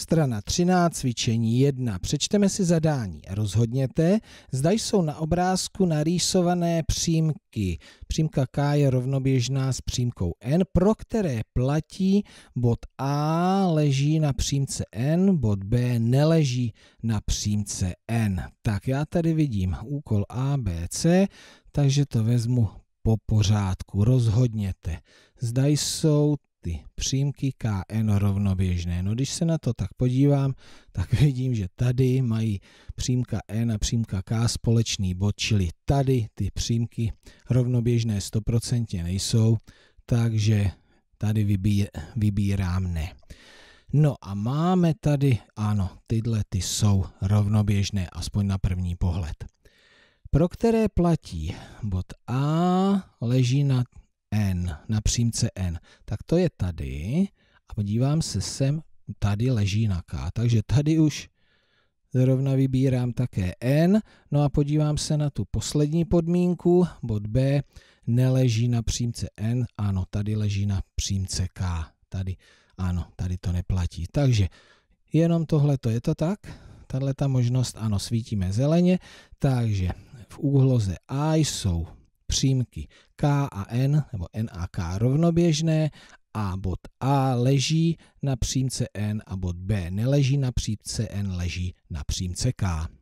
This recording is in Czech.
Strana 13, cvičení 1. Přečteme si zadání rozhodněte, zda jsou na obrázku narýsované přímky. Přímka K je rovnoběžná s přímkou N, pro které platí bod A leží na přímce N, bod B neleží na přímce N. Tak já tady vidím úkol A, B, C, takže to vezmu po pořádku. Rozhodněte. Zda jsou ty přímky KN rovnoběžné. No když se na to tak podívám, tak vidím, že tady mají přímka N a přímka K společný bod, čili tady ty přímky rovnoběžné 100% nejsou, takže tady vybí, vybírám ne. No a máme tady, ano, tyhle ty jsou rovnoběžné, aspoň na první pohled pro které platí bod A leží na N, na přímce N. Tak to je tady a podívám se sem, tady leží na K, takže tady už zrovna vybírám také N, no a podívám se na tu poslední podmínku, bod B, neleží na přímce N, ano, tady leží na přímce K, tady, ano, tady to neplatí. Takže jenom tohle to je to tak, tahle ta možnost, ano, svítíme zeleně, takže v úhloze A jsou přímky K a N, nebo N a K rovnoběžné a bod A leží na přímce N a bod B neleží na přímce N, leží na přímce K.